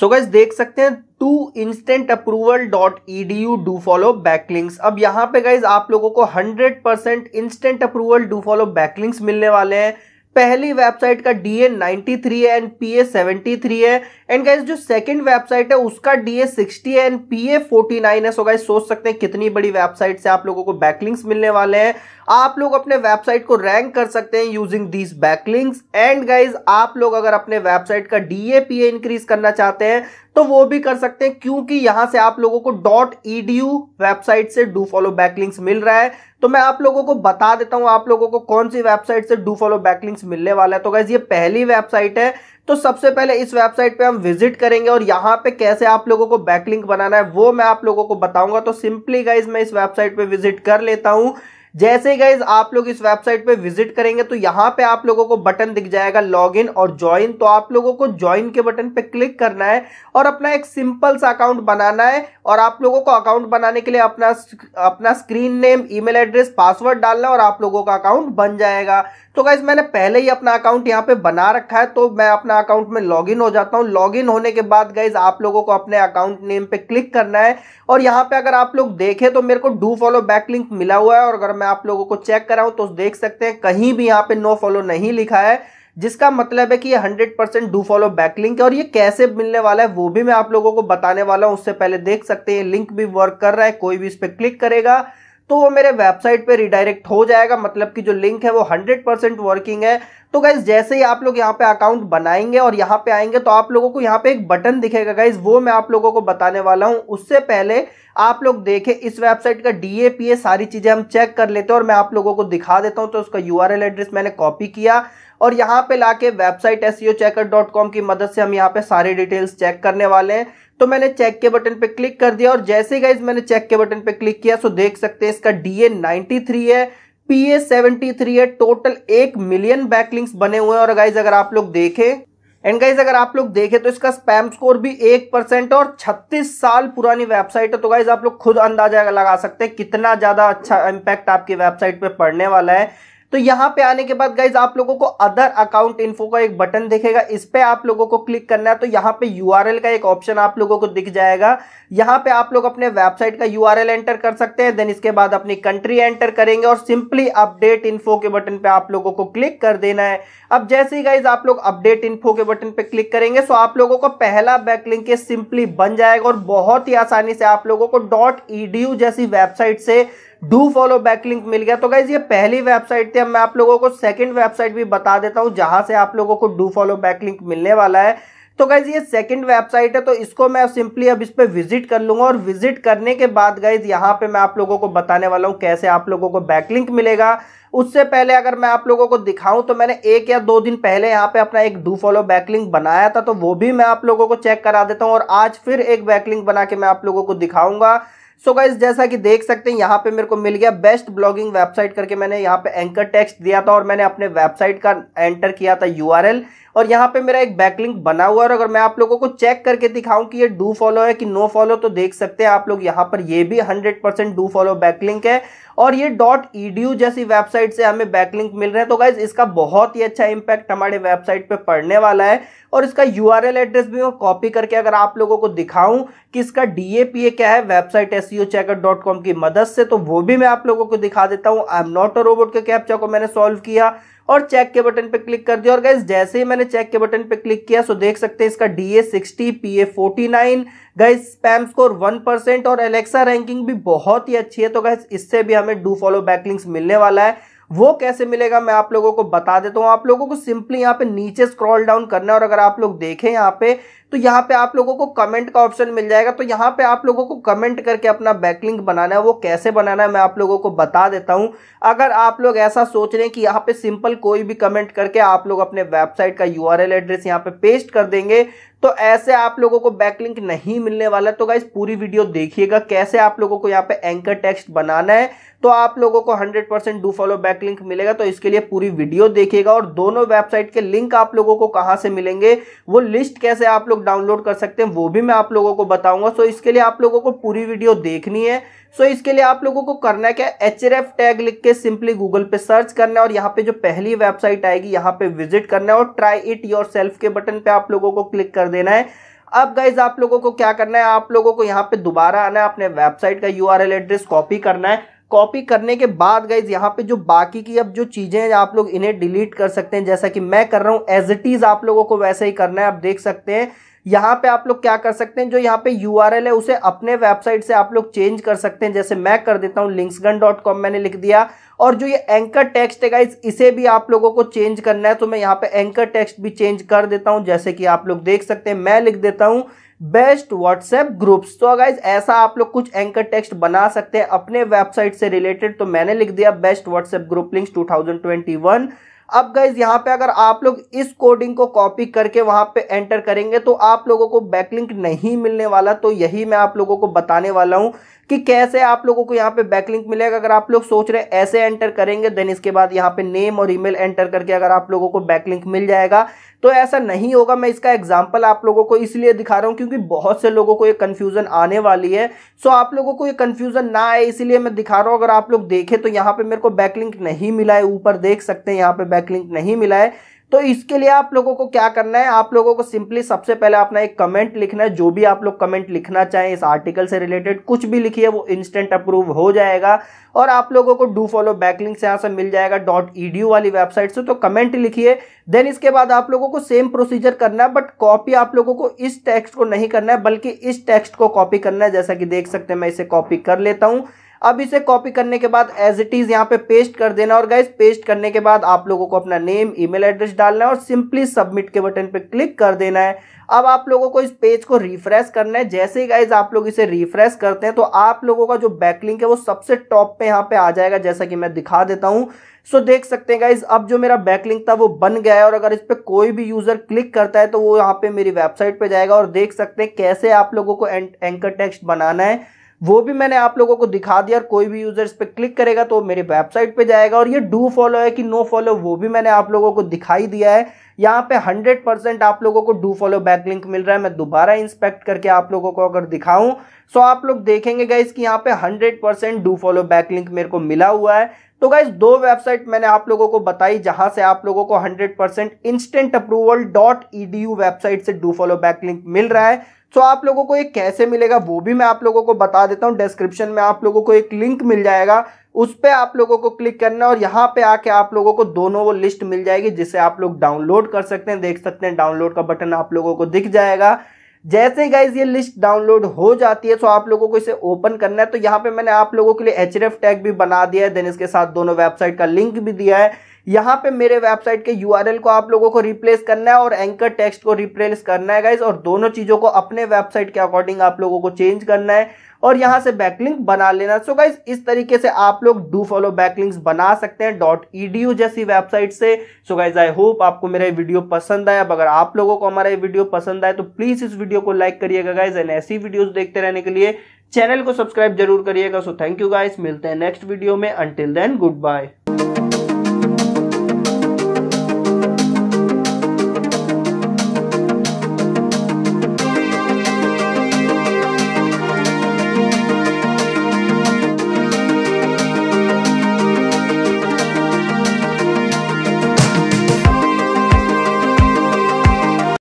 सो gas देख सकते हैं to instant approval dot E D U do follow backlinks अब यहाँ पे गाइज आप लोगों को 100 percent instant approval do follow backlinks मिलने वाले हैं पहली वेबसाइट का डी ए नाइन्टी थ्री है and P A seventy three है एंड गाइज जो सेकंड वेबसाइट है उसका डी ए सिक्सटी है and P A forty nine है सो गाइज सोच सकते हैं कितनी बड़ी वेबसाइट से आप लोगों को बैकलिंग्स मिलने वाले हैं आप लोग अपने वेबसाइट को रैंक कर सकते हैं using these backlinks and guys आप लोग अगर अपने वेबसाइट का ए इंक्रीज करना चाहते हैं तो वो भी कर सकते हैं क्योंकि यहां से आप लोगों को डॉट ईडीयू वेबसाइट से डू फॉलो बैकलिंग्स मिल रहा है तो मैं आप लोगों को बता देता हूं आप लोगों को कौन सी वेबसाइट से डू फॉलो बैकलिंग्स मिलने वाला है तो गाइज ये पहली वेबसाइट है तो सबसे पहले इस वेबसाइट पे हम विजिट करेंगे और यहाँ पे कैसे आप लोगों को बैकलिंक बनाना है वो मैं आप लोगों को बताऊंगा तो सिंपली गाइज मैं इस वेबसाइट पे विजिट कर लेता हूँ जैसे गाइज आप लोग इस वेबसाइट पे विजिट करेंगे तो यहाँ पे आप लोगों को बटन दिख जाएगा लॉगिन और ज्वाइन तो आप लोगों को ज्वाइन के बटन पे क्लिक करना है और अपना एक सिंपल सा अकाउंट बनाना है और आप लोगों को अकाउंट बनाने के लिए अपना अपना screen name email address password डालना और आप लोगों का अकाउंट बन जाएगा तो गाइज मैंने पहले ही अपना अकाउंट यहाँ पे बना रखा है तो मैं अपना अकाउंट में लॉगिन हो जाता हूँ लॉगिन होने के बाद गाइज आप लोगों को अपने अकाउंट नेम पे क्लिक करना है और यहाँ पे अगर आप लोग देखें तो मेरे को डू फॉलो बैक लिंक मिला हुआ है और अगर मैं मैं आप लोगों को चेक कराऊं तो देख सकते हैं कहीं भी यहाँ पे नो फॉलो नहीं लिखा है जिसका मतलब है कि ये 100 परसेंट डू फॉलो बैकलिंक है और ये कैसे मिलने वाला है वो भी मैं आप लोगों को बताने वाला हूँ उससे पहले देख सकते हैं लिंक भी वर्क कर रहा है कोई भी इस पर क्लिक करेगा तो वो मेरे वेबसाइट पे रिडायरेक्ट हो जाएगा मतलब कि जो लिंक है वो हंड्रेड परसेंट वर्किंग है तो गाइज जैसे ही आप लोग यहाँ पे अकाउंट बनाएंगे और यहाँ पे आएंगे तो आप लोगों को यहाँ पे एक बटन दिखेगा गाइज वो मैं आप लोगों को बताने वाला हूँ उससे पहले आप लोग देखें इस वेबसाइट का डी ए पी ए सारी चीज़ें हम चेक कर लेते हैं और मैं आप लोगों को दिखा देता हूँ तो उसका यू आर एल एड्रेस मैंने कॉपी किया और यहाँ पे लाके वेबसाइट एस e की मदद से हम यहाँ पे सारे डिटेल्स चेक करने वाले हैं तो मैंने चेक के बटन पे क्लिक कर दिया और जैसे गाइज मैंने चेक के बटन पे क्लिक किया सो तो देख सकते हैं इसका डी ए है पी ए है टोटल एक मिलियन बैकलिंक्स बने हुए हैं और गाइज अगर आप लोग देखें एंड गाइज अगर आप लोग देखें तो इसका स्पैम स्कोर भी एक परसेंट और 36 साल पुरानी वेबसाइट है तो गाइज आप लोग खुद अंदाजा लगा सकते हैं कितना ज़्यादा अच्छा इम्पैक्ट आपकी वेबसाइट पे पड़ने वाला है तो यहां पे आने के बाद गाइज आप लोगों को अदर अकाउंट इन्फो का एक बटन दिखेगा इस पर आप लोगों को क्लिक करना है तो यहां पे यूआरएल का एक ऑप्शन आप लोगों को दिख जाएगा यहां पे आप लोग अपने वेबसाइट का यूआरएल एंटर कर सकते हैं देन इसके बाद अपनी कंट्री एंटर करेंगे और सिंपली अपडेट इन्फो के बटन पे आप लोगों को क्लिक कर देना है अब जैसे ही गाइज आप लोग अपडेट इन्फो के बटन पे क्लिक करेंगे सो आप लोगों को पहला बैकलिंक सिंपली बन जाएगा और बहुत ही आसानी से आप लोगों को डॉट जैसी वेबसाइट से डू फॉलो बैक लिंक मिल गया तो गाइज ये पहली वेबसाइट थी अब मैं आप लोगों को सेकंड वेबसाइट भी बता देता हूँ जहां से आप लोगों को डू फॉलो बैक लिंक मिलने वाला है तो गाइज ये सेकंड वेबसाइट है तो इसको मैं सिंपली अब इस पर विजिट कर लूंगा और विजिट करने के बाद गाइज यहाँ पे मैं आप लोगों को बताने वाला हूँ कैसे आप लोगों को बैकलिंक मिलेगा उससे पहले अगर मैं आप लोगों को दिखाऊं तो मैंने एक या दो दिन पहले यहाँ पे अपना एक डू फॉलो बैकलिंक बनाया था तो वो भी मैं आप लोगों को चेक करा देता हूँ और आज फिर एक बैकलिंक बना के मैं आप लोगों को दिखाऊंगा सो so गाइज जैसा कि देख सकते हैं यहाँ पे मेरे को मिल गया बेस्ट ब्लॉगिंग वेबसाइट करके मैंने यहाँ पे एंकर टेक्स्ट दिया था और मैंने अपने वेबसाइट का एंटर किया था यूआरएल और यहाँ पे मेरा एक बैकलिंक बना हुआ है और अगर मैं आप लोगों को चेक करके दिखाऊं कि ये डू फॉलो है कि नो फॉलो तो देख सकते हैं आप लोग यहाँ पर ये भी hundred percent do follow backlink है और ये डॉट ईडीयू जैसी वेबसाइट से हमें बैकलिंक मिल रहे हैं तो गाइज इसका बहुत ही अच्छा इम्पैक्ट हमारे वेबसाइट पर पड़ने वाला है और इसका यू एड्रेस भी मैं कॉपी करके अगर आप लोगों को दिखाऊं कि इसका डी क्या है वेबसाइट एस e की मदद से तो वो भी मैं आप लोगों को दिखा देता हूँ I am not a robot के कैप्चा को मैंने सॉल्व किया और चेक के बटन पे क्लिक कर दिया और गाइज जैसे ही मैंने चेक के बटन पे क्लिक किया सो देख सकते हैं इसका D A sixty P A forty nine guys spam score one percent और एलेक्सा रैंकिंग भी बहुत ही अच्छी है तो गाइज इससे भी हमें डू फॉलो बैकलिंग्स मिलने वाला है वो कैसे मिलेगा मैं आप लोगों को बता देता हूँ आप लोगों को सिंपली यहाँ पे नीचे स्क्रॉल डाउन करना है और अगर आप लोग देखें यहाँ पे तो यहाँ पे आप लोगों को कमेंट का ऑप्शन मिल जाएगा तो यहाँ पे आप लोगों को कमेंट करके अपना बैकलिंक बनाना है वो कैसे बनाना है मैं आप लोगों को बता देता हूँ अगर आप लोग ऐसा सोच रहे हैं कि यहाँ पे सिंपल कोई भी कमेंट करके आप लोग अपने वेबसाइट का यू एड्रेस यहाँ पे पेस्ट कर देंगे तो ऐसे आप लोगों को बैकलिंक नहीं मिलने वाला तो गाइस पूरी वीडियो देखिएगा कैसे आप लोगों को यहाँ पे एंकर टेक्स्ट बनाना है तो आप लोगों को 100% परसेंट डू फॉलो बैकलिंक मिलेगा तो इसके लिए पूरी वीडियो देखिएगा और दोनों वेबसाइट के लिंक आप लोगों को कहां से मिलेंगे वो लिस्ट कैसे आप लोग लोग डाउनलोड कर सकते हैं वो भी मैं आप लोगों को बताऊंगा सो इसके लिए आप लोगों को पूरी वीडियो देखनी है सो इसके लिए आप लोगों को करना है क्या एच आर एफ टैग लिख के सिंपली गूगल पे सर्च करना है और यहाँ पे जो पहली वेबसाइट आएगी यहाँ पे विजिट करना है और ट्राई इट योर के बटन पे आप लोगों को क्लिक कर देना है अब गाइज आप लोगों को क्या करना है आप लोगों को यहाँ पे दोबारा आना है अपने वेबसाइट का यूआरएल एड्रेस कॉपी करना है कॉपी करने के बाद गाइज यहाँ पे जो बाकी की अब जो चीज़ें हैं आप लोग इन्हें डिलीट कर सकते हैं जैसा कि मैं कर रहा हूँ एज इट इज़ आप लोगों को वैसे ही करना है आप देख सकते हैं यहाँ पे आप लोग क्या कर सकते हैं जो यहाँ पे यू है उसे अपने वेबसाइट से आप लोग चेंज कर सकते हैं जैसे मैं कर देता हूँ लिंक्सगन मैंने लिख दिया और जो ये एंकर टेक्स्ट है गाइज इसे भी आप लोगों को चेंज करना है तो मैं यहाँ पे एंकर टेक्स्ट भी चेंज कर देता हूँ जैसे कि आप लोग देख सकते हैं मैं लिख देता हूँ बेस्ट व्हाट्सएप ग्रुप्स तो गाइज ऐसा आप लोग कुछ एंकर टेक्स्ट बना सकते हैं अपने वेबसाइट से रिलेटेड तो मैंने लिख दिया बेस्ट व्हाट्सएप ग्रुप लिंक्स 2021 अब गाइज यहाँ पे अगर आप लोग इस कोडिंग को कॉपी करके वहाँ पे एंटर करेंगे तो आप लोगों को बैकलिंक नहीं मिलने वाला तो यही मैं आप लोगों को बताने वाला हूँ कि कैसे आप लोगों को यहाँ पे बैकलिंक मिलेगा अगर आप लोग सोच रहे हैं ऐसे एंटर करेंगे देन इसके बाद यहाँ पे नेम और ईमेल एंटर करके अगर आप लोगों को बैकलिंक मिल जाएगा तो ऐसा नहीं होगा मैं इसका एग्जाम्पल आप लोगों को इसलिए दिखा रहा हूँ क्योंकि बहुत से लोगों को ये कन्फ्यूज़न आने वाली है सो आप लोगों को ये कन्फ्यूज़न ना आए इसीलिए मैं दिखा रहा हूँ अगर आप लोग देखें तो यहाँ पर मेरे को बैकलिंक नहीं मिला है ऊपर देख सकते हैं यहाँ पर बैकलिंक नहीं मिला है तो इसके लिए आप लोगों को क्या करना है आप लोगों को सिंपली सबसे पहले अपना एक कमेंट लिखना है जो भी आप लोग कमेंट लिखना चाहें इस आर्टिकल से रिलेटेड कुछ भी लिखिए वो इंस्टेंट अप्रूव हो जाएगा और आप लोगों को डू फॉलो बैकलिंक से यहाँ से मिल जाएगा डॉट ई वाली वेबसाइट से तो कमेंट लिखिए देन इसके बाद आप लोगों को सेम प्रोसीजर करना है बट कॉपी आप लोगों को इस टेक्स्ट को नहीं करना है बल्कि इस टेक्स्ट को कॉपी करना है जैसा कि देख सकते हैं मैं इसे कॉपी कर लेता हूँ अब इसे कॉपी करने के बाद एज इट इज़ यहाँ पे पेस्ट कर देना और गाइज पेस्ट करने के बाद आप लोगों को अपना नेम ईमेल एड्रेस डालना है और सिंपली सबमिट के बटन पे क्लिक कर देना है अब आप लोगों को इस पेज को रिफ्रेश करना है जैसे ही गाइज आप लोग इसे रिफ्रेश करते हैं तो आप लोगों का जो बैकलिंक है वो सबसे टॉप पे यहाँ पे आ जाएगा जैसा कि मैं दिखा देता हूँ सो देख सकते हैं गाइज अब जो मेरा बैकलिंक था वो बन गया है और अगर इस पर कोई भी यूज़र क्लिक करता है तो वो यहाँ पे मेरी वेबसाइट पर जाएगा और देख सकते हैं कैसे आप लोगों को एंकर टेक्स्ट बनाना है वो भी मैंने आप लोगों को दिखा दिया और कोई भी यूज़र इस पर क्लिक करेगा तो मेरी वेबसाइट पे जाएगा और ये डू फॉलो है कि नो फॉलो वो भी मैंने आप लोगों को दिखाई दिया है यहाँ पे 100 परसेंट आप लोगों को डू फॉलो बैक लिंक मिल रहा है मैं दोबारा इंस्पेक्ट करके आप लोगों को अगर दिखाऊं सो आप लोग देखेंगे गाइज कि यहाँ पे 100 percent do follow back link मेरे को मिला हुआ है तो गाइज दो वेबसाइट मैंने आप लोगों को बताई जहां से आप लोगों को 100 percent instant approval dot e website से डू फॉलो बैक लिंक मिल रहा है सो आप लोगों को ये कैसे मिलेगा वो भी मैं आप लोगों को बता देता हूँ डिस्क्रिप्शन में आप लोगों को एक लिंक मिल जाएगा उस पर आप लोगों को क्लिक करना है और यहाँ पे आके आप लोगों को दोनों वो लिस्ट मिल जाएगी जिसे आप लोग डाउनलोड कर सकते हैं देख सकते हैं डाउनलोड का बटन आप लोगों को दिख जाएगा जैसे गाइज ये लिस्ट डाउनलोड हो जाती है तो आप लोगों को इसे ओपन करना है तो यहाँ पे मैंने आप लोगों के लिए एच टैग भी बना दिया है देन इसके साथ दोनों वेबसाइट का लिंक भी दिया है यहाँ पे मेरे वेबसाइट के यू को आप लोगों को रिप्लेस करना है और एंकर टेक्स्ट को रिप्लेस करना है गाइज और दोनों चीज़ों को अपने वेबसाइट के अकॉर्डिंग आप लोगों को चेंज करना है और यहां से बैकलिंक बना लेना सो गाइज इस तरीके से आप लोग डू फॉलो बैकलिंग बना सकते हैं डॉट ईडीयू जैसी वेबसाइट से सो गाइज आई होप आपको मेरा वीडियो पसंद आया अगर आप लोगों को हमारा वीडियो पसंद आए तो प्लीज इस वीडियो को लाइक करिएगा गाइज एंड ऐसी वीडियो देखते रहने के लिए चैनल को सब्सक्राइब जरूर करिएगा सो थैंक यू गाइस मिलते हैं नेक्स्ट वीडियो में अंटिल देन गुड बाय